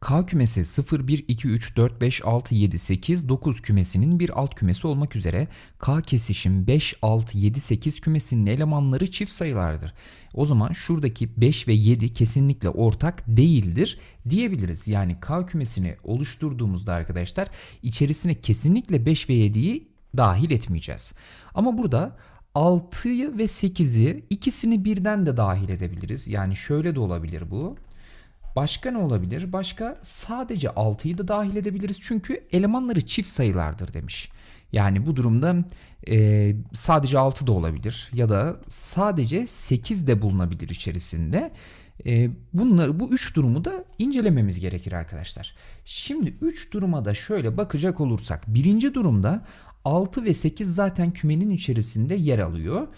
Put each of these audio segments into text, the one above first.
K kümesi 0, 1, 2, 3, 4, 5, 6, 7, 8, 9 kümesinin bir alt kümesi olmak üzere K kesişim 5, 6, 7, 8 kümesinin elemanları çift sayılardır. O zaman şuradaki 5 ve 7 kesinlikle ortak değildir diyebiliriz. Yani K kümesini oluşturduğumuzda arkadaşlar içerisine kesinlikle 5 ve 7'yi dahil etmeyeceğiz. Ama burada 6'yı ve 8'i ikisini birden de dahil edebiliriz. Yani şöyle de olabilir bu. Başka ne olabilir? Başka sadece 6'yı da dahil edebiliriz. Çünkü elemanları çift sayılardır demiş. Yani bu durumda e, sadece 6 da olabilir ya da sadece 8 de bulunabilir içerisinde. E, bunları, bu üç durumu da incelememiz gerekir arkadaşlar. Şimdi üç duruma da şöyle bakacak olursak. Birinci durumda 6 ve 8 zaten kümenin içerisinde yer alıyor.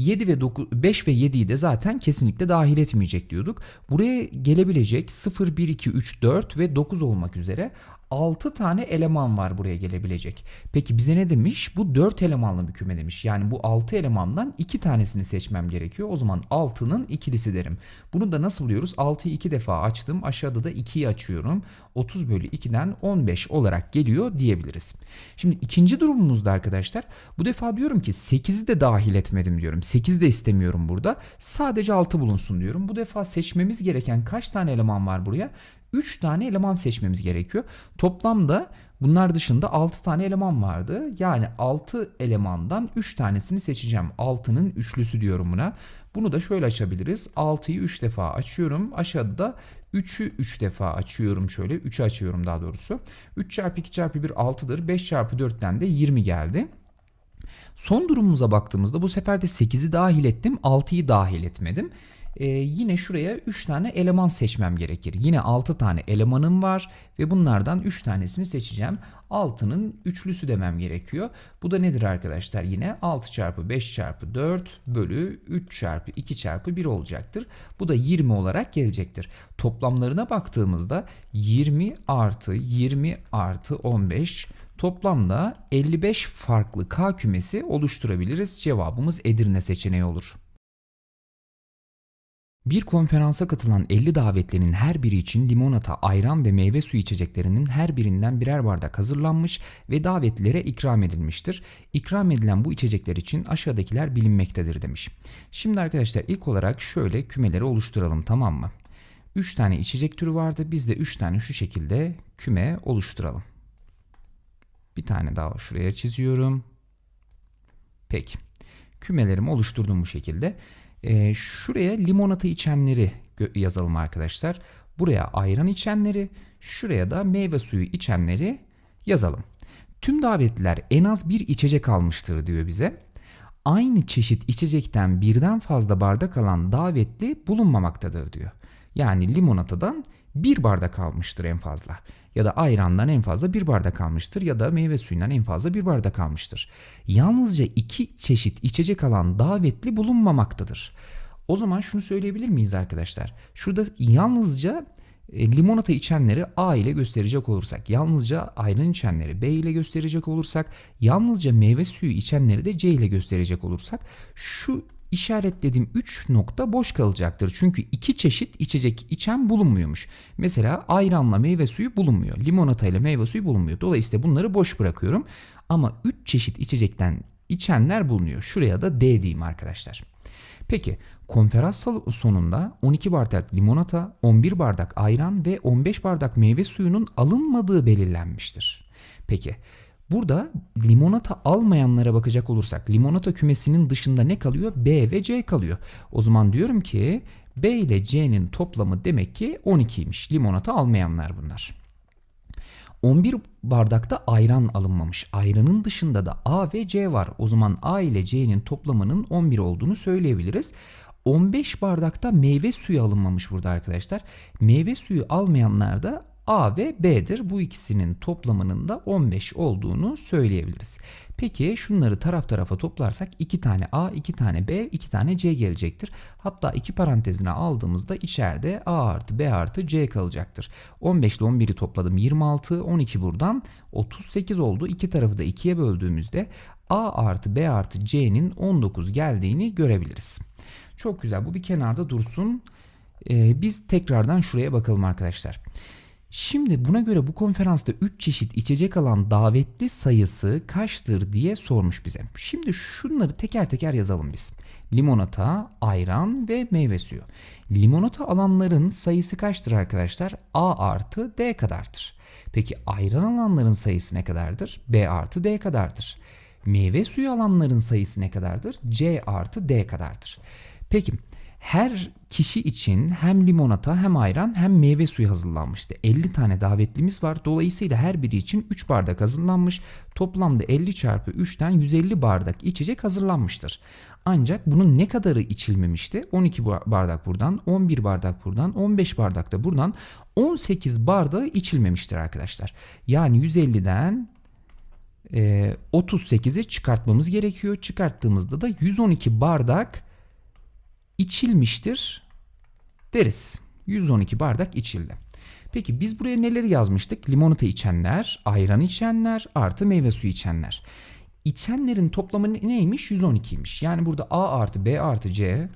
7 ve 9, 5 ve 7'yi de zaten kesinlikle dahil etmeyecek diyorduk. Buraya gelebilecek 0, 1, 2, 3, 4 ve 9 olmak üzere 6 tane eleman var buraya gelebilecek. Peki bize ne demiş? Bu 4 elemanlı bir küme demiş. Yani bu 6 elemandan 2 tanesini seçmem gerekiyor. O zaman 6'nın ikilisi derim. Bunu da nasıl buluyoruz? 6'yı 2 defa açtım. Aşağıda da 2'yi açıyorum. 30 bölü 2'den 15 olarak geliyor diyebiliriz. Şimdi ikinci durumumuzda arkadaşlar bu defa diyorum ki 8'i de dahil etmedim diyorum. 8 de istemiyorum burada. Sadece 6 bulunsun diyorum. Bu defa seçmemiz gereken kaç tane eleman var buraya? 3 tane eleman seçmemiz gerekiyor. Toplamda bunlar dışında 6 tane eleman vardı. Yani 6 elemandan 3 tanesini seçeceğim. 6'nın üçlüsü diyorum buna. Bunu da şöyle açabiliriz. 6'yı 3 defa açıyorum. Aşağıda da 3'ü 3 defa açıyorum şöyle. 3'ü açıyorum daha doğrusu. 3 çarpı 2 çarpı 1 6'dır. 5 çarpı 4'ten de 20 geldi. Son durumumuza baktığımızda bu sefer de 8'i dahil ettim. 6'yı dahil etmedim. Ee, yine şuraya 3 tane eleman seçmem gerekir. Yine 6 tane elemanım var ve bunlardan 3 tanesini seçeceğim. 6'nın üçlüsü demem gerekiyor. Bu da nedir arkadaşlar? Yine 6 çarpı 5 çarpı 4 bölü 3 çarpı 2 çarpı 1 olacaktır. Bu da 20 olarak gelecektir. Toplamlarına baktığımızda 20 artı 20 artı 15 toplamda 55 farklı K kümesi oluşturabiliriz. Cevabımız Edirne seçeneği olur. Bir konferansa katılan 50 davetlinin her biri için limonata, ayran ve meyve suyu içeceklerinin her birinden birer bardak hazırlanmış ve davetlilere ikram edilmiştir. İkram edilen bu içecekler için aşağıdakiler bilinmektedir demiş. Şimdi arkadaşlar ilk olarak şöyle kümeleri oluşturalım tamam mı? 3 tane içecek türü vardı. Biz de 3 tane şu şekilde küme oluşturalım. Bir tane daha şuraya çiziyorum. Peki. Kümelerimi oluşturdum bu şekilde. E, şuraya limonata içenleri yazalım arkadaşlar. Buraya ayran içenleri, şuraya da meyve suyu içenleri yazalım. Tüm davetliler en az bir içecek almıştır diyor bize. Aynı çeşit içecekten birden fazla bardak alan davetli bulunmamaktadır diyor. Yani limonatadan bir bardak almıştır en fazla. Ya da ayrandan en fazla bir bardak almıştır ya da meyve suyundan en fazla bir bardak almıştır. Yalnızca iki çeşit içecek alan davetli bulunmamaktadır. O zaman şunu söyleyebilir miyiz arkadaşlar? Şurada yalnızca e, limonata içenleri A ile gösterecek olursak, yalnızca ayran içenleri B ile gösterecek olursak, yalnızca meyve suyu içenleri de C ile gösterecek olursak şu işaretlediğim 3 nokta boş kalacaktır. Çünkü iki çeşit içecek içen bulunmuyormuş. Mesela ayranla meyve suyu bulunmuyor. limonata ile meyve suyu bulunmuyor. Dolayısıyla bunları boş bırakıyorum. Ama 3 çeşit içecekten içenler bulunuyor. Şuraya da D diyeyim arkadaşlar. Peki konferans sonunda 12 bardak limonata, 11 bardak ayran ve 15 bardak meyve suyunun alınmadığı belirlenmiştir. Peki Burada limonata almayanlara bakacak olursak limonata kümesinin dışında ne kalıyor? B ve C kalıyor. O zaman diyorum ki B ile C'nin toplamı demek ki 12'ymiş. Limonata almayanlar bunlar. 11 bardakta ayran alınmamış. Ayranın dışında da A ve C var. O zaman A ile C'nin toplamının 11 olduğunu söyleyebiliriz. 15 bardakta meyve suyu alınmamış burada arkadaşlar. Meyve suyu almayanlar da A ve B'dir. Bu ikisinin toplamının da 15 olduğunu söyleyebiliriz. Peki şunları taraf tarafa toplarsak 2 tane A, 2 tane B, 2 tane C gelecektir. Hatta iki parantezine aldığımızda içeride A artı B artı C kalacaktır. 15 ile 11'i topladım 26, 12 buradan 38 oldu. İki tarafı da 2'ye böldüğümüzde A artı B artı C'nin 19 geldiğini görebiliriz. Çok güzel bu bir kenarda dursun. Ee, biz tekrardan şuraya bakalım arkadaşlar. Arkadaşlar. Şimdi buna göre bu konferansta 3 çeşit içecek alan davetli sayısı kaçtır diye sormuş bize. Şimdi şunları teker teker yazalım biz. Limonata, ayran ve meyve suyu. Limonata alanların sayısı kaçtır arkadaşlar? A artı D kadardır. Peki ayran alanların sayısı ne kadardır? B artı D kadardır. Meyve suyu alanların sayısı ne kadardır? C artı D kadardır. Peki her kişi için hem limonata hem ayran hem meyve suyu hazırlanmıştı. 50 tane davetlimiz var. Dolayısıyla her biri için 3 bardak hazırlanmış. Toplamda 50 çarpı 3'ten 150 bardak içecek hazırlanmıştır. Ancak bunun ne kadarı içilmemişti? 12 bardak buradan, 11 bardak buradan, 15 bardak da buradan 18 bardağı içilmemiştir arkadaşlar. Yani 150'den 38'i çıkartmamız gerekiyor. Çıkarttığımızda da 112 bardak içilmiştir deriz. 112 bardak içildi. Peki biz buraya neleri yazmıştık? Limonata içenler, ayran içenler artı meyve suyu içenler. İçenlerin toplamı neymiş? 112'ymiş. Yani burada A artı B artı C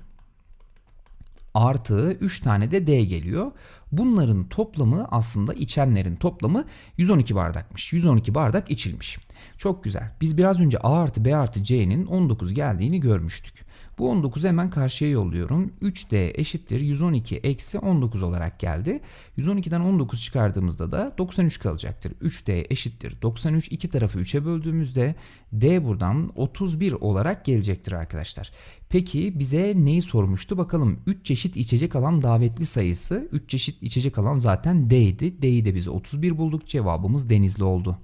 artı 3 tane de D geliyor. Bunların toplamı aslında içenlerin toplamı 112 bardakmış. 112 bardak içilmiş. Çok güzel. Biz biraz önce A artı B artı C'nin 19 geldiğini görmüştük. Bu 19'u hemen karşıya yolluyorum. 3D eşittir 112 eksi 19 olarak geldi. 112'den 19 çıkardığımızda da 93 kalacaktır. 3D eşittir 93. İki tarafı 3'e böldüğümüzde D buradan 31 olarak gelecektir arkadaşlar. Peki bize neyi sormuştu bakalım. 3 çeşit içecek alan davetli sayısı. 3 çeşit içecek alan zaten D'ydi. D'yi de bize 31 bulduk. Cevabımız Denizli oldu.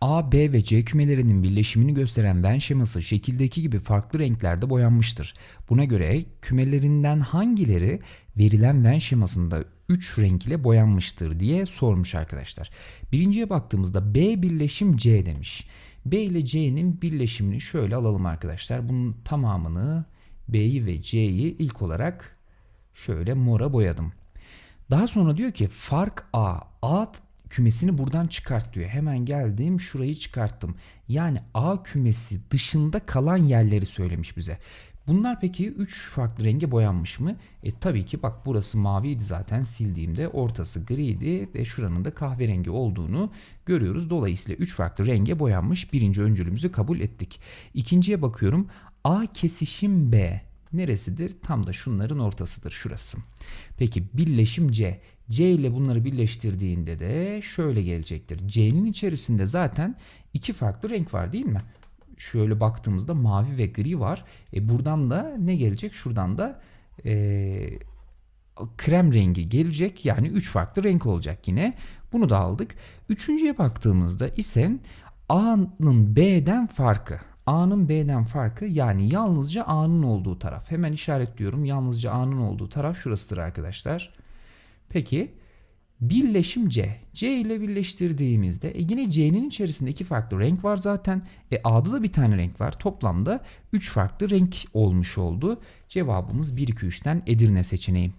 A, B ve C kümelerinin birleşimini gösteren Venn şeması şekildeki gibi farklı renklerde boyanmıştır. Buna göre kümelerinden hangileri verilen Venn şemasında 3 renk ile boyanmıştır diye sormuş arkadaşlar. Birinciye baktığımızda B birleşim C demiş. B ile C'nin birleşimini şöyle alalım arkadaşlar. Bunun tamamını B'yi ve C'yi ilk olarak şöyle mora boyadım. Daha sonra diyor ki fark A. A kümesini buradan çıkart diyor. Hemen geldim şurayı çıkarttım. Yani A kümesi dışında kalan yerleri söylemiş bize. Bunlar peki 3 farklı renge boyanmış mı? E tabii ki bak burası maviydi zaten sildiğimde ortası griydi ve şuranın da kahverengi olduğunu görüyoruz. Dolayısıyla 3 farklı renge boyanmış birinci öncülümüzü kabul ettik. İkinciye bakıyorum A kesişim B neresidir? Tam da şunların ortasıdır şurası. Peki birleşim C C ile bunları birleştirdiğinde de şöyle gelecektir. C'nin içerisinde zaten iki farklı renk var değil mi? Şöyle baktığımızda mavi ve gri var. E buradan da ne gelecek? Şuradan da e, krem rengi gelecek. Yani üç farklı renk olacak yine. Bunu da aldık. Üçüncüye baktığımızda ise A'nın B'den farkı. A'nın B'den farkı yani yalnızca A'nın olduğu taraf. Hemen işaretliyorum. Yalnızca A'nın olduğu taraf şurasıdır arkadaşlar. Peki birleşim C. C ile birleştirdiğimizde e yine C'nin içerisinde iki farklı renk var zaten. E A'da da bir tane renk var. Toplamda 3 farklı renk olmuş oldu. Cevabımız 1 2 3'ten Edirne seçeneği.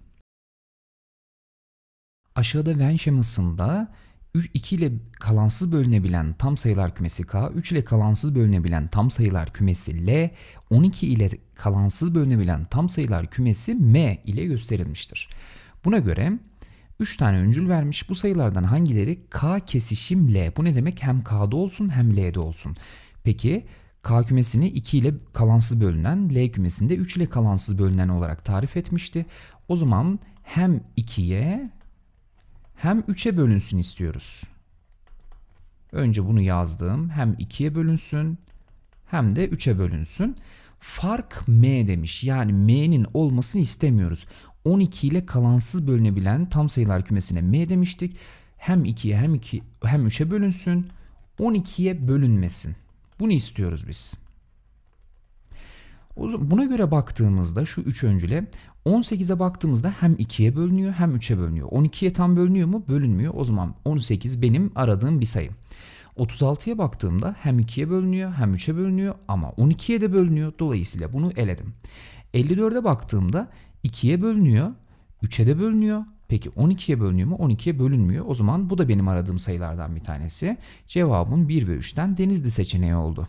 Aşağıda Venn şemasında 2 ile kalansız bölünebilen tam sayılar kümesi K, 3 ile kalansız bölünebilen tam sayılar kümesi L, 12 ile kalansız bölünebilen tam sayılar kümesi M ile gösterilmiştir. Buna göre 3 tane öncül vermiş. Bu sayılardan hangileri K kesişim L? Bu ne demek? Hem K'da olsun hem L'de olsun. Peki K kümesini 2 ile kalansız bölünen, L kümesini de 3 ile kalansız bölünen olarak tarif etmişti. O zaman hem 2'ye hem 3'e bölünsün istiyoruz. Önce bunu yazdım. Hem 2'ye bölünsün hem de 3'e bölünsün. Fark m demiş. Yani m'nin olmasını istemiyoruz. 12 ile kalansız bölünebilen tam sayılar kümesine M demiştik. Hem 2'ye hem 2 hem 3'e bölünsün. 12'ye bölünmesin. Bunu istiyoruz biz. Buna göre baktığımızda şu 3 öncüle 18'e baktığımızda hem 2'ye bölünüyor hem 3'e bölünüyor. 12'ye tam bölünüyor mu? Bölünmüyor. O zaman 18 benim aradığım bir sayı. 36'ya baktığımda hem 2'ye bölünüyor hem 3'e bölünüyor ama 12'ye de bölünüyor. Dolayısıyla bunu eledim. 54'e baktığımda 2'ye bölünüyor. 3'e de bölünüyor. Peki 12'ye bölünüyor mu? 12'ye bölünmüyor. O zaman bu da benim aradığım sayılardan bir tanesi. Cevabım 1 ve 3'ten Denizli seçeneği oldu.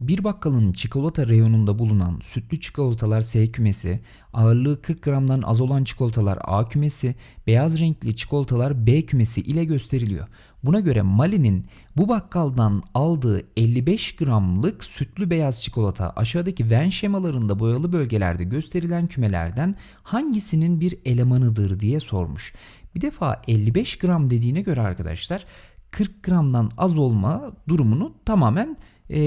Bir bakkalın çikolata reyonunda bulunan sütlü çikolatalar S kümesi, ağırlığı 40 gramdan az olan çikolatalar A kümesi, beyaz renkli çikolatalar B kümesi ile gösteriliyor. Buna göre Mali'nin bu bakkaldan aldığı 55 gramlık sütlü beyaz çikolata aşağıdaki Venn şemalarında boyalı bölgelerde gösterilen kümelerden hangisinin bir elemanıdır diye sormuş. Bir defa 55 gram dediğine göre arkadaşlar 40 gramdan az olma durumunu tamamen e,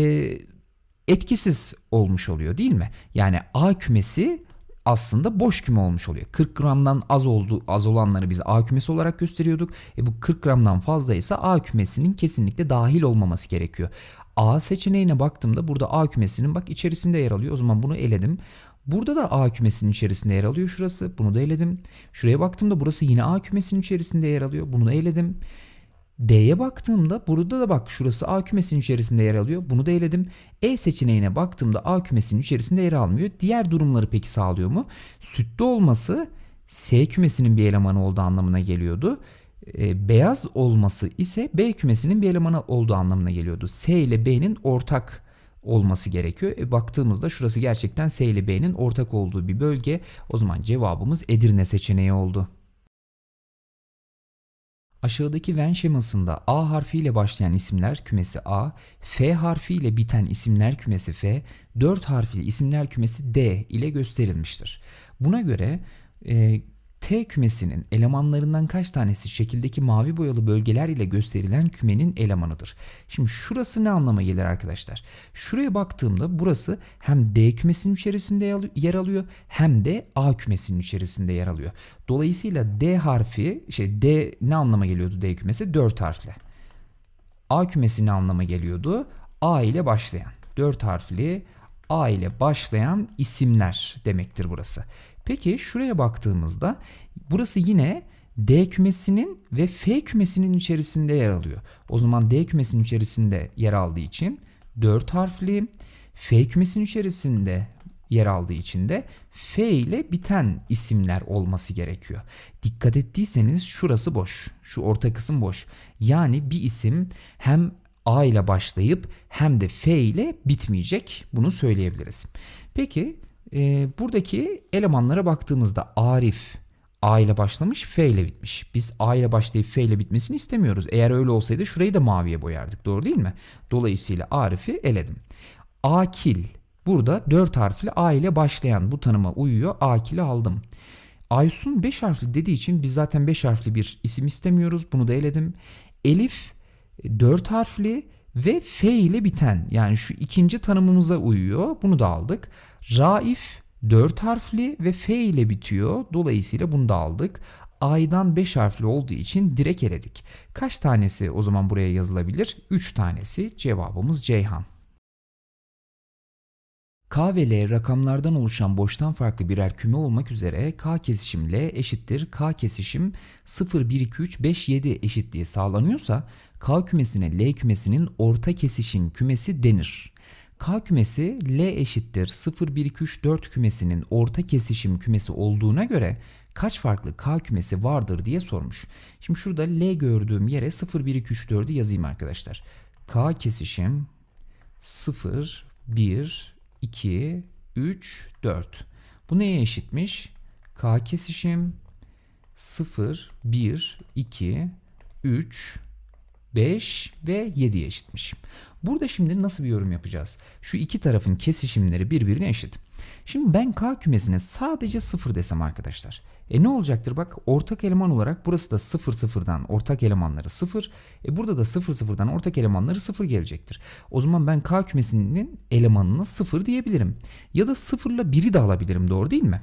etkisiz olmuş oluyor değil mi? Yani A kümesi aslında boş küme olmuş oluyor. 40 gramdan az oldu az olanları biz A kümesi olarak gösteriyorduk. E bu 40 gramdan fazla ise A kümesinin kesinlikle dahil olmaması gerekiyor. A seçeneğine baktığımda burada A kümesinin bak içerisinde yer alıyor. O zaman bunu eledim. Burada da A kümesinin içerisinde yer alıyor şurası. Bunu da eledim. Şuraya baktığımda burası yine A kümesinin içerisinde yer alıyor. Bunu da eledim. D'ye baktığımda burada da bak şurası A kümesinin içerisinde yer alıyor. Bunu da eledim. E seçeneğine baktığımda A kümesinin içerisinde yer almıyor. Diğer durumları peki sağlıyor mu? Sütte olması S kümesinin bir elemanı olduğu anlamına geliyordu. E, beyaz olması ise B kümesinin bir elemanı olduğu anlamına geliyordu. S ile B'nin ortak olması gerekiyor. E, baktığımızda şurası gerçekten S ile B'nin ortak olduğu bir bölge. O zaman cevabımız Edirne seçeneği oldu. Aşağıdaki Venn şemasında A harfiyle başlayan isimler kümesi A, F harfiyle biten isimler kümesi F, 4 harfli isimler kümesi D ile gösterilmiştir. Buna göre e, T kümesinin elemanlarından kaç tanesi şekildeki mavi boyalı bölgeler ile gösterilen kümenin elemanıdır? Şimdi şurası ne anlama gelir arkadaşlar? Şuraya baktığımda burası hem D kümesinin içerisinde yer alıyor hem de A kümesinin içerisinde yer alıyor. Dolayısıyla D harfi şey D ne anlama geliyordu D kümesi? 4 harfli. A kümesi ne anlama geliyordu? A ile başlayan. 4 harfli A ile başlayan isimler demektir burası. Peki şuraya baktığımızda burası yine D kümesinin ve F kümesinin içerisinde yer alıyor. O zaman D kümesinin içerisinde yer aldığı için 4 harfli, F kümesinin içerisinde yer aldığı için de F ile biten isimler olması gerekiyor. Dikkat ettiyseniz şurası boş. Şu orta kısım boş. Yani bir isim hem A ile başlayıp hem de F ile bitmeyecek. Bunu söyleyebiliriz. Peki e, buradaki elemanlara baktığımızda Arif A ile başlamış F ile bitmiş. Biz A ile başlayıp F ile bitmesini istemiyoruz. Eğer öyle olsaydı şurayı da maviye boyardık doğru değil mi? Dolayısıyla Arif'i eledim. Akil burada 4 harfli A ile başlayan bu tanıma uyuyor. Akil'i aldım. Aysun 5 harfli dediği için biz zaten 5 harfli bir isim istemiyoruz. Bunu da eledim. Elif 4 harfli ve F ile biten yani şu ikinci tanımımıza uyuyor. Bunu da aldık. Raif 4 harfli ve F ile bitiyor. Dolayısıyla bunu da aldık. Aydan 5 harfli olduğu için direkt eledik. Kaç tanesi o zaman buraya yazılabilir? 3 tanesi cevabımız Ceyhan. K ve L rakamlardan oluşan boştan farklı birer küme olmak üzere K kesişim L eşittir K kesişim 0, 1, 2, 3, 5, 7 eşitliği sağlanıyorsa K kümesine L kümesinin orta kesişim kümesi denir. K kümesi L eşittir 0, 1, 2, 3, 4 kümesinin orta kesişim kümesi olduğuna göre kaç farklı K kümesi vardır diye sormuş. Şimdi şurada L gördüğüm yere 0, 1, 2, 3, 4'ü yazayım arkadaşlar. K kesişim 0, 1, 2, 3, 4. Bu neye eşitmiş? K kesişim 0, 1, 2, 3, 5 ve 7'ye eşitmiş. Burada şimdi nasıl bir yorum yapacağız? Şu iki tarafın kesişimleri birbirine eşit. Şimdi ben K kümesine sadece 0 desem arkadaşlar. E ne olacaktır bak ortak eleman olarak burası da 0 0'dan ortak elemanları 0. E burada da 0 0'dan ortak elemanları 0 gelecektir. O zaman ben K kümesinin elemanını 0 diyebilirim. Ya da 0 ile 1'i de alabilirim doğru değil mi?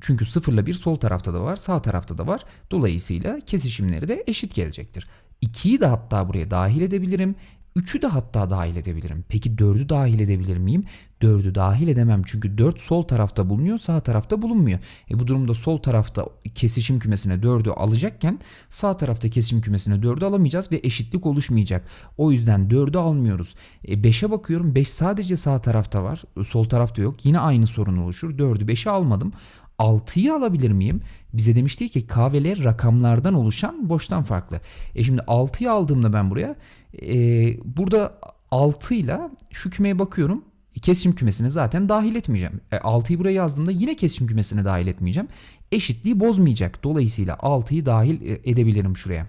Çünkü 0 ile 1 sol tarafta da var sağ tarafta da var. Dolayısıyla kesişimleri de eşit gelecektir. 2'yi de hatta buraya dahil edebilirim. 3'ü de hatta dahil edebilirim. Peki 4'ü dahil edebilir miyim? 4'ü dahil edemem çünkü 4 sol tarafta bulunuyor sağ tarafta bulunmuyor. E bu durumda sol tarafta kesişim kümesine 4'ü alacakken sağ tarafta kesişim kümesine 4'ü alamayacağız ve eşitlik oluşmayacak. O yüzden 4'ü almıyoruz. E bakıyorum 5 sadece sağ tarafta var sol tarafta yok yine aynı sorun oluşur 4'ü 5'e almadım. 6'yı alabilir miyim? bize demişti ki K rakamlardan oluşan boştan farklı. E şimdi 6'yı aldığımda ben buraya e, burada 6 ile şu kümeye bakıyorum. Kesişim kümesine zaten dahil etmeyeceğim. E, 6'yı buraya yazdığımda yine kesişim kümesine dahil etmeyeceğim. Eşitliği bozmayacak. Dolayısıyla 6'yı dahil e, edebilirim şuraya.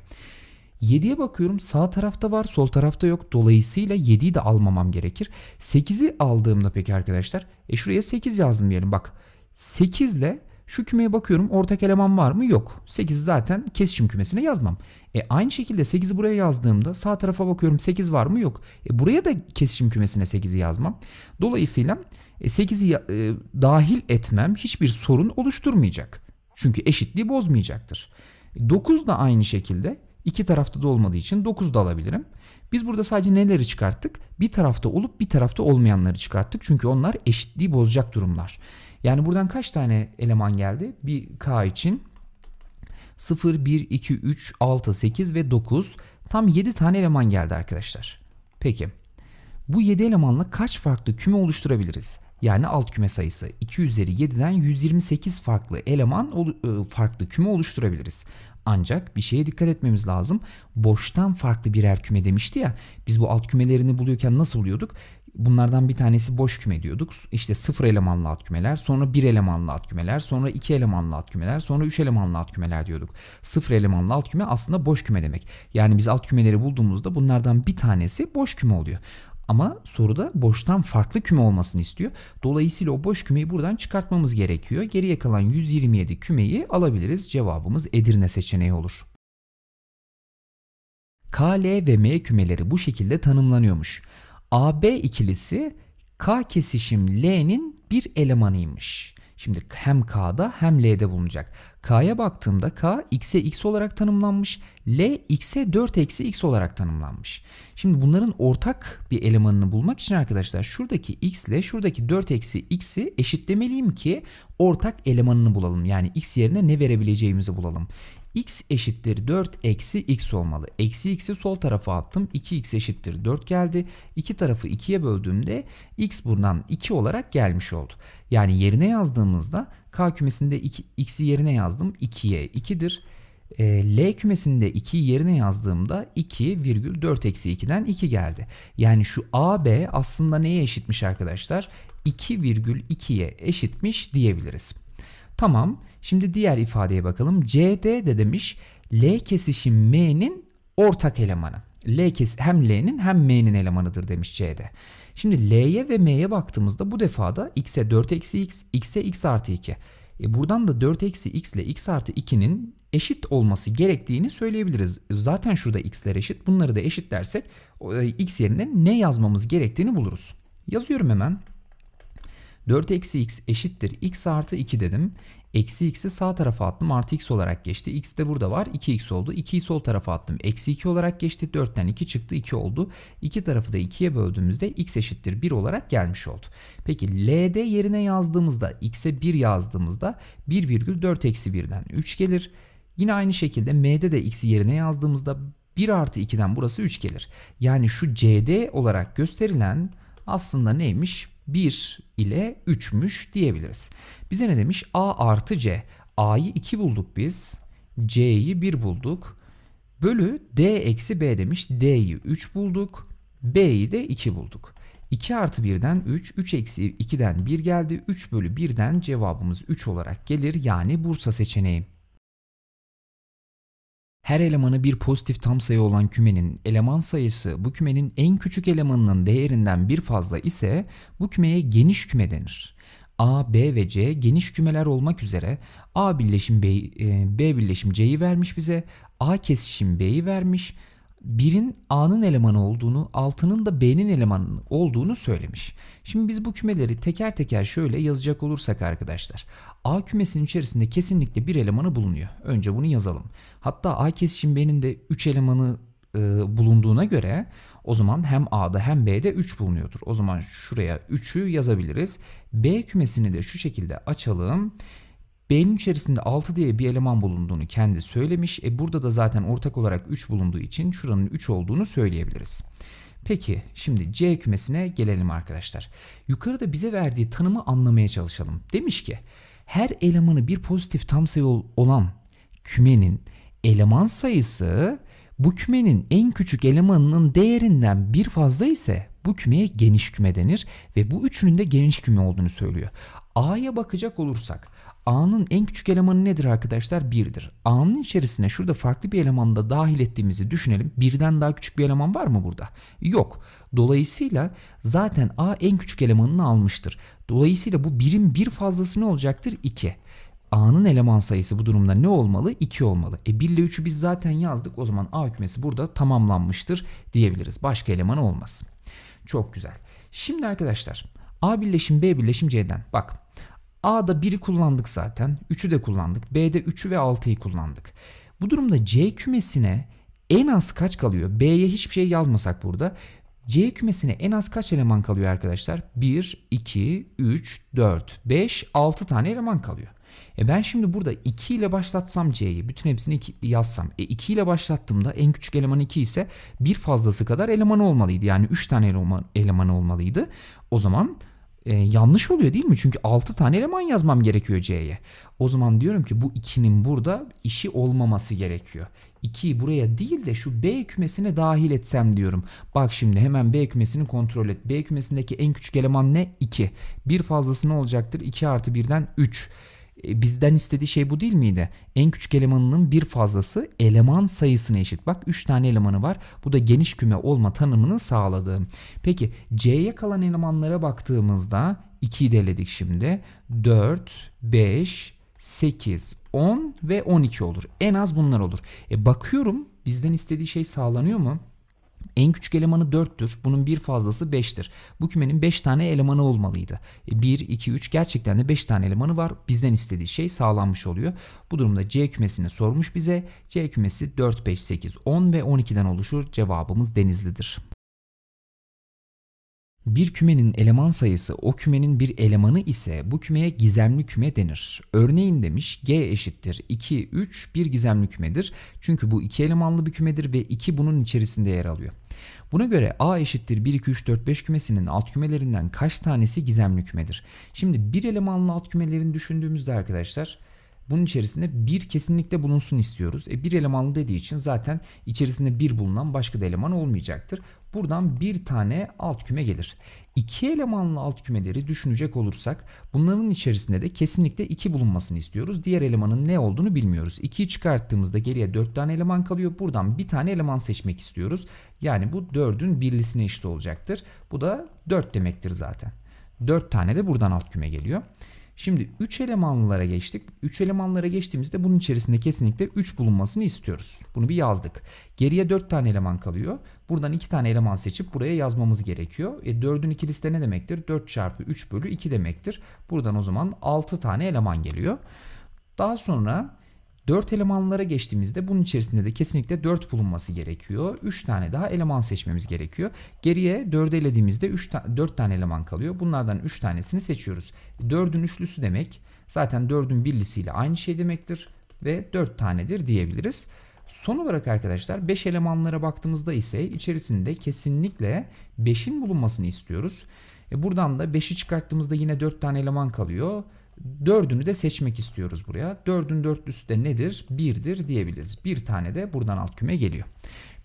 7'ye bakıyorum sağ tarafta var sol tarafta yok. Dolayısıyla 7'yi de almamam gerekir. 8'i aldığımda peki arkadaşlar. E şuraya 8 yazdım diyelim bak. 8 ile şu kümeye bakıyorum ortak eleman var mı? Yok. 8'i zaten kesişim kümesine yazmam. E aynı şekilde 8'i buraya yazdığımda sağ tarafa bakıyorum 8 var mı? Yok. E buraya da kesişim kümesine 8'i yazmam. Dolayısıyla 8'i e, e, dahil etmem hiçbir sorun oluşturmayacak. Çünkü eşitliği bozmayacaktır. 9 e, da aynı şekilde iki tarafta da olmadığı için 9 da alabilirim. Biz burada sadece neleri çıkarttık? Bir tarafta olup bir tarafta olmayanları çıkarttık. Çünkü onlar eşitliği bozacak durumlar. Yani buradan kaç tane eleman geldi? Bir K için 0, 1, 2, 3, 6, 8 ve 9 tam 7 tane eleman geldi arkadaşlar. Peki bu 7 elemanla kaç farklı küme oluşturabiliriz? Yani alt küme sayısı 2 üzeri 7'den 128 farklı eleman e, farklı küme oluşturabiliriz. Ancak bir şeye dikkat etmemiz lazım. Boştan farklı birer küme demişti ya. Biz bu alt kümelerini buluyorken nasıl buluyorduk? Bunlardan bir tanesi boş küme diyorduk. İşte sıfır elemanlı alt kümeler, sonra bir elemanlı alt kümeler, sonra iki elemanlı alt kümeler, sonra üç elemanlı alt kümeler diyorduk. Sıfır elemanlı alt küme aslında boş küme demek. Yani biz alt kümeleri bulduğumuzda bunlardan bir tanesi boş küme oluyor. Ama soruda boştan farklı küme olmasını istiyor. Dolayısıyla o boş kümeyi buradan çıkartmamız gerekiyor. Geriye kalan 127 kümeyi alabiliriz. Cevabımız Edirne seçeneği olur. K, L ve M kümeleri bu şekilde tanımlanıyormuş. AB ikilisi K kesişim L'nin bir elemanıymış. Şimdi hem K'da hem L'de bulunacak. K'ya baktığımda K x'e x olarak tanımlanmış. L x'e 4 eksi x olarak tanımlanmış. Şimdi bunların ortak bir elemanını bulmak için arkadaşlar şuradaki x ile şuradaki 4 eksi x'i eşitlemeliyim ki ortak elemanını bulalım. Yani x yerine ne verebileceğimizi bulalım x eşittir 4 eksi x olmalı. Eksi x'i sol tarafa attım. 2x eşittir 4 geldi. İki tarafı 2'ye böldüğümde x buradan 2 olarak gelmiş oldu. Yani yerine yazdığımızda k kümesinde x'i yerine yazdım. 2'ye 2'dir. E, ee, L kümesinde 2'yi yerine yazdığımda 2 virgül 4 eksi 2'den 2 geldi. Yani şu AB aslında neye eşitmiş arkadaşlar? 2 virgül 2'ye eşitmiş diyebiliriz. Tamam. Şimdi diğer ifadeye bakalım. CD de demiş L kesişim M'nin ortak elemanı. L kes hem L'nin hem M'nin elemanıdır demiş CD. Şimdi L'ye ve M'ye baktığımızda bu defada X'e 4 eksi X, X'e X artı 2. E buradan da 4 eksi X ile X artı 2'nin eşit olması gerektiğini söyleyebiliriz. Zaten şurada X'ler eşit. Bunları da eşit dersek e, X yerine ne yazmamız gerektiğini buluruz. Yazıyorum hemen. 4 eksi x eşittir x artı 2 dedim. Eksi x'i sağ tarafa attım artı x olarak geçti. x de burada var 2x oldu. 2'yi sol tarafa attım. Eksi 2 olarak geçti. 4'ten 2 çıktı 2 oldu. 2 tarafı da 2'ye böldüğümüzde x eşittir 1 olarak gelmiş oldu. Peki ld yerine yazdığımızda x'e 1 yazdığımızda 1,4 eksi 1'den 3 gelir. Yine aynı şekilde m'de de x'i yerine yazdığımızda 1 artı 2'den burası 3 gelir. Yani şu cd olarak gösterilen aslında neymiş? 1 ile 3'müş diyebiliriz. Bize ne demiş? A artı C. A'yı 2 bulduk biz. C'yi 1 bulduk. Bölü D eksi B demiş. D'yi 3 bulduk. B'yi de 2 bulduk. 2 artı 1'den 3, 3 eksi 2'den 1 geldi. 3 bölü 1'den cevabımız 3 olarak gelir. Yani Bursa seçeneği. Her elemanı bir pozitif tam sayı olan kümenin eleman sayısı bu kümenin en küçük elemanının değerinden bir fazla ise bu kümeye geniş küme denir. A, B ve C geniş kümeler olmak üzere A birleşim B, e, B birleşim C'yi vermiş bize, A kesişim B'yi vermiş, 1'in A'nın elemanı olduğunu, altının da B'nin elemanı olduğunu söylemiş. Şimdi biz bu kümeleri teker teker şöyle yazacak olursak arkadaşlar. A kümesinin içerisinde kesinlikle bir elemanı bulunuyor. Önce bunu yazalım. Hatta A kesişim B'nin de 3 elemanı e, bulunduğuna göre o zaman hem A'da hem B'de 3 bulunuyordur. O zaman şuraya 3'ü yazabiliriz. B kümesini de şu şekilde açalım. B'nin içerisinde 6 diye bir eleman bulunduğunu kendi söylemiş. E burada da zaten ortak olarak 3 bulunduğu için şuranın 3 olduğunu söyleyebiliriz. Peki şimdi C kümesine gelelim arkadaşlar. Yukarıda bize verdiği tanımı anlamaya çalışalım. Demiş ki her elemanı bir pozitif tam sayı olan kümenin eleman sayısı bu kümenin en küçük elemanının değerinden bir fazla ise bu kümeye geniş küme denir ve bu üçünün de geniş küme olduğunu söylüyor. A'ya bakacak olursak A'nın en küçük elemanı nedir arkadaşlar? 1'dir. A'nın içerisine şurada farklı bir elemanı da dahil ettiğimizi düşünelim. Birden daha küçük bir eleman var mı burada? Yok. Dolayısıyla zaten A en küçük elemanını almıştır. Dolayısıyla bu birim bir fazlası ne olacaktır? 2. A'nın eleman sayısı bu durumda ne olmalı? 2 olmalı. E 1 ile 3'ü biz zaten yazdık. O zaman A hükmesi burada tamamlanmıştır diyebiliriz. Başka eleman olmaz. Çok güzel. Şimdi arkadaşlar A birleşim B birleşim C'den. Bak A'da 1'i kullandık zaten. 3'ü de kullandık. B'de 3'ü ve 6'yı kullandık. Bu durumda C kümesine en az kaç kalıyor? B'ye hiçbir şey yazmasak burada. C kümesine en az kaç eleman kalıyor arkadaşlar? 1, 2, 3, 4, 5, 6 tane eleman kalıyor. E ben şimdi burada 2 ile başlatsam C'yi bütün hepsini yazsam. E 2 ile başlattığımda en küçük eleman 2 ise bir fazlası kadar eleman olmalıydı. Yani 3 tane eleman, eleman olmalıydı. O zaman e, yanlış oluyor değil mi? Çünkü 6 tane eleman yazmam gerekiyor C'ye. O zaman diyorum ki bu 2'nin burada işi olmaması gerekiyor. 2'yi buraya değil de şu B kümesine dahil etsem diyorum. Bak şimdi hemen B kümesini kontrol et. B kümesindeki en küçük eleman ne? 2. Bir fazlası ne olacaktır? 2 artı 1'den 3. 3. E, bizden istediği şey bu değil miydi? En küçük elemanının bir fazlası eleman sayısına eşit. Bak 3 tane elemanı var. Bu da geniş küme olma tanımını sağladı. Peki C'ye kalan elemanlara baktığımızda 2'yi deledik şimdi. 4, 5, 8, 10 ve 12 olur. En az bunlar olur. E bakıyorum bizden istediği şey sağlanıyor mu? En küçük elemanı 4'tür. Bunun bir fazlası 5'tir. Bu kümenin 5 tane elemanı olmalıydı. 1, 2, 3 gerçekten de 5 tane elemanı var. Bizden istediği şey sağlanmış oluyor. Bu durumda C kümesini sormuş bize. C kümesi 4, 5, 8, 10 ve 12'den oluşur. Cevabımız Denizli'dir. Bir kümenin eleman sayısı o kümenin bir elemanı ise bu kümeye gizemli küme denir. Örneğin demiş G eşittir 2, 3 bir gizemli kümedir. Çünkü bu iki elemanlı bir kümedir ve 2 bunun içerisinde yer alıyor. Buna göre A eşittir 1, 2, 3, 4, 5 kümesinin alt kümelerinden kaç tanesi gizemli kümedir? Şimdi bir elemanlı alt kümelerini düşündüğümüzde arkadaşlar bunun içerisinde bir kesinlikle bulunsun istiyoruz. E bir elemanlı dediği için zaten içerisinde bir bulunan başka da eleman olmayacaktır. Buradan bir tane alt küme gelir. İki elemanlı alt kümeleri düşünecek olursak bunların içerisinde de kesinlikle iki bulunmasını istiyoruz. Diğer elemanın ne olduğunu bilmiyoruz. 2'yi çıkarttığımızda geriye dört tane eleman kalıyor. Buradan bir tane eleman seçmek istiyoruz. Yani bu 4'ün birlisine eşit olacaktır. Bu da dört demektir zaten. Dört tane de buradan alt küme geliyor. Şimdi 3 elemanlara geçtik. 3 elemanlara geçtiğimizde bunun içerisinde kesinlikle 3 bulunmasını istiyoruz. Bunu bir yazdık. Geriye 4 tane eleman kalıyor. Buradan 2 tane eleman seçip buraya yazmamız gerekiyor. E 4'ün ikilisi ne demektir? 4 çarpı 3 bölü 2 demektir. Buradan o zaman 6 tane eleman geliyor. Daha sonra 4 elemanlara geçtiğimizde bunun içerisinde de kesinlikle 4 bulunması gerekiyor. 3 tane daha eleman seçmemiz gerekiyor. Geriye 4'ü elediğimizde 3 ta 4 tane eleman kalıyor. Bunlardan 3 tanesini seçiyoruz. 4'ün üçlüsü demek zaten 4'ün birlisiyle aynı şey demektir ve 4 tanedir diyebiliriz. Son olarak arkadaşlar 5 elemanlara baktığımızda ise içerisinde kesinlikle 5'in bulunmasını istiyoruz. E buradan da 5'i çıkarttığımızda yine 4 tane eleman kalıyor. Dördünü de seçmek istiyoruz buraya. Dördün dörtlüsü de nedir? Birdir diyebiliriz. Bir tane de buradan alt küme geliyor.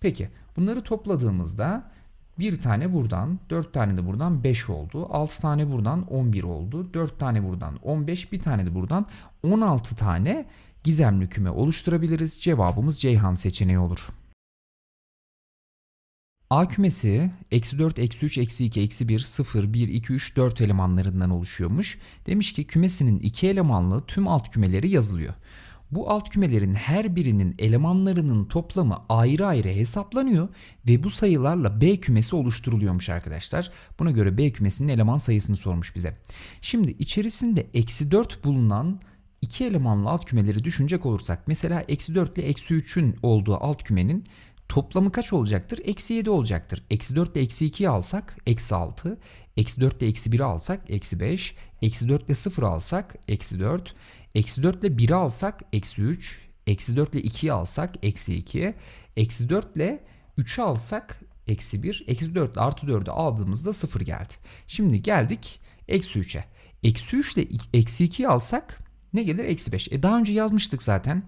Peki bunları topladığımızda bir tane buradan, dört tane de buradan 5 oldu. 6 tane buradan 11 oldu. dört tane buradan 15, bir tane de buradan 16 tane gizemli küme oluşturabiliriz. Cevabımız Ceyhan seçeneği olur. A kümesi eksi 4, eksi 3, eksi 2, eksi 1, 0, 1, 2, 3, 4 elemanlarından oluşuyormuş. Demiş ki kümesinin 2 elemanlı tüm alt kümeleri yazılıyor. Bu alt kümelerin her birinin elemanlarının toplamı ayrı ayrı hesaplanıyor ve bu sayılarla B kümesi oluşturuluyormuş arkadaşlar. Buna göre B kümesinin eleman sayısını sormuş bize. Şimdi içerisinde eksi 4 bulunan iki elemanlı alt kümeleri düşünecek olursak mesela eksi 4 ile eksi 3'ün olduğu alt kümenin toplamı kaç olacaktır? Eksi 7 olacaktır. Eksi 4 ile eksi 2'yi alsak eksi 6. Eksi 4 ile eksi 1'i alsak eksi 5. Eksi 4 ile 0 alsak eksi 4. Eksi 4 ile 1'i alsak eksi 3. Eksi 4 ile 2'yi alsak eksi 2. Eksi 4 ile 3'ü alsak eksi 1. Eksi 4 ile artı 4'ü aldığımızda 0 geldi. Şimdi geldik eksi 3'e. Eksi 3 ile eksi 2'yi alsak ne gelir? Eksi 5. E daha önce yazmıştık zaten.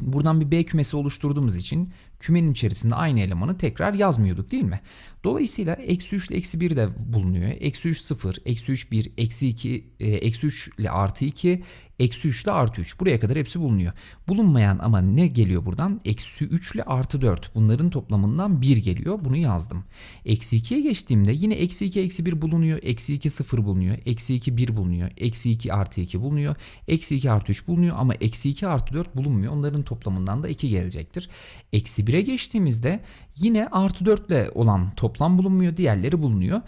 Buradan bir B kümesi oluşturduğumuz için kümenin içerisinde aynı elemanı tekrar yazmıyorduk değil mi? Dolayısıyla eksi 3 ile eksi 1 de bulunuyor. Eksi 3 0, eksi 3 1, eksi 2, e, eksi 3 ile artı 2, eksi 3 ile artı 3. Buraya kadar hepsi bulunuyor. Bulunmayan ama ne geliyor buradan? Eksi 3 ile artı 4. Bunların toplamından 1 geliyor. Bunu yazdım. Eksi 2'ye geçtiğimde yine eksi 2 eksi 1 bulunuyor. Eksi 2 0 bulunuyor. Eksi 2 1 bulunuyor. Eksi 2 artı 2 bulunuyor. Eksi 2 artı 3 bulunuyor ama eksi 2 artı 4 bulunmuyor. Onların toplamından da 2 gelecektir. Eksi 1 1'e geçtiğimizde yine artı 4 ile olan toplam bulunmuyor. Diğerleri bulunuyor.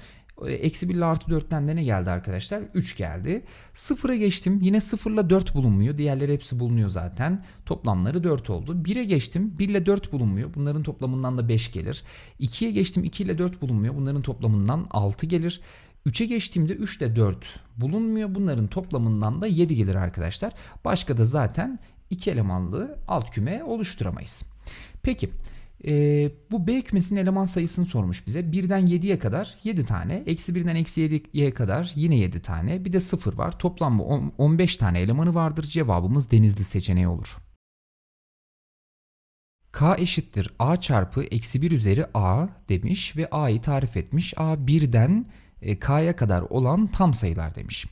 E, eksi 1 ile artı 4'ten de ne geldi arkadaşlar? 3 geldi. 0'a geçtim. Yine 0 ile 4 bulunmuyor. Diğerleri hepsi bulunuyor zaten. Toplamları 4 oldu. 1'e geçtim. 1 ile 4 bulunmuyor. Bunların toplamından da 5 gelir. 2'ye geçtim. 2 ile 4 bulunmuyor. Bunların toplamından 6 gelir. 3'e geçtiğimde 3 ile 4 bulunmuyor. Bunların toplamından da 7 gelir arkadaşlar. Başka da zaten 2 elemanlı alt küme oluşturamayız. Peki e, bu B kümesinin eleman sayısını sormuş bize. 1'den 7'ye kadar 7 tane. Eksi 1'den eksi 7'ye kadar yine 7 tane. Bir de 0 var. Toplamda 15 tane elemanı vardır. Cevabımız denizli seçeneği olur. K eşittir A çarpı eksi 1 üzeri A demiş ve A'yı tarif etmiş. A 1'den e, K'ya kadar olan tam sayılar demiş.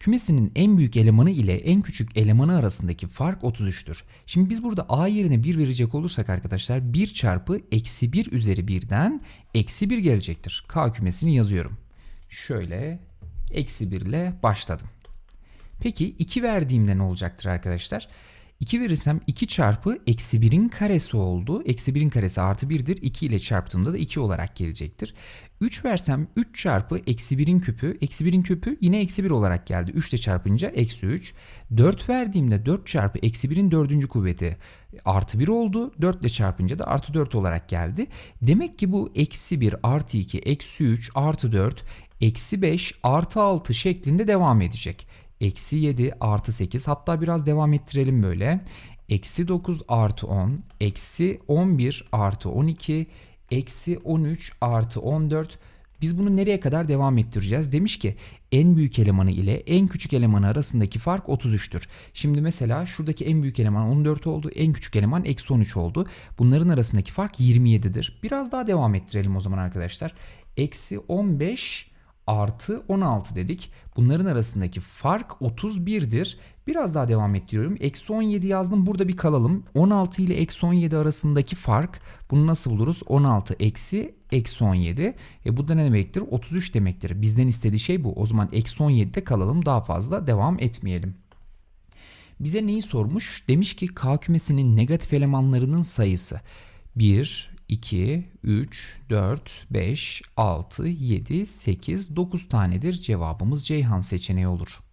Kümesinin en büyük elemanı ile en küçük elemanı arasındaki fark 33'tür. Şimdi biz burada a yerine 1 verecek olursak arkadaşlar 1 çarpı eksi 1 üzeri 1'den eksi 1 gelecektir. K kümesini yazıyorum. Şöyle eksi 1 ile başladım. Peki 2 verdiğimde ne olacaktır arkadaşlar? Arkadaşlar. 2 verirsem 2 çarpı eksi 1'in karesi oldu. Eksi 1'in karesi artı 1'dir. 2 ile çarptığımda da 2 olarak gelecektir. 3 versem 3 çarpı eksi 1'in küpü. Eksi 1'in küpü yine eksi 1 olarak geldi. 3 ile çarpınca eksi 3. 4 verdiğimde 4 çarpı eksi 1'in dördüncü kuvveti artı 1 oldu. 4 ile çarpınca da artı 4 olarak geldi. Demek ki bu eksi 1 artı 2 eksi 3 artı 4 eksi 5 artı 6 şeklinde devam edecek eksi 7 artı 8 hatta biraz devam ettirelim böyle. Eksi 9 artı 10, eksi 11 artı 12, eksi 13 artı 14. Biz bunu nereye kadar devam ettireceğiz? Demiş ki en büyük elemanı ile en küçük elemanı arasındaki fark 33'tür. Şimdi mesela şuradaki en büyük eleman 14 oldu, en küçük eleman eksi 13 oldu. Bunların arasındaki fark 27'dir. Biraz daha devam ettirelim o zaman arkadaşlar. Eksi 15 artı 16 dedik. Bunların arasındaki fark 31'dir. Biraz daha devam ettiriyorum. Eksi 17 yazdım. Burada bir kalalım. 16 ile eksi 17 arasındaki fark. Bunu nasıl buluruz? 16 eksi eksi 17. E bu da ne demektir? 33 demektir. Bizden istediği şey bu. O zaman eksi 17'de kalalım. Daha fazla devam etmeyelim. Bize neyi sormuş? Demiş ki K kümesinin negatif elemanlarının sayısı. 1, 2, 3, 4, 5, 6, 7, 8, 9 tanedir. Cevabımız Ceyhan seçeneği olur.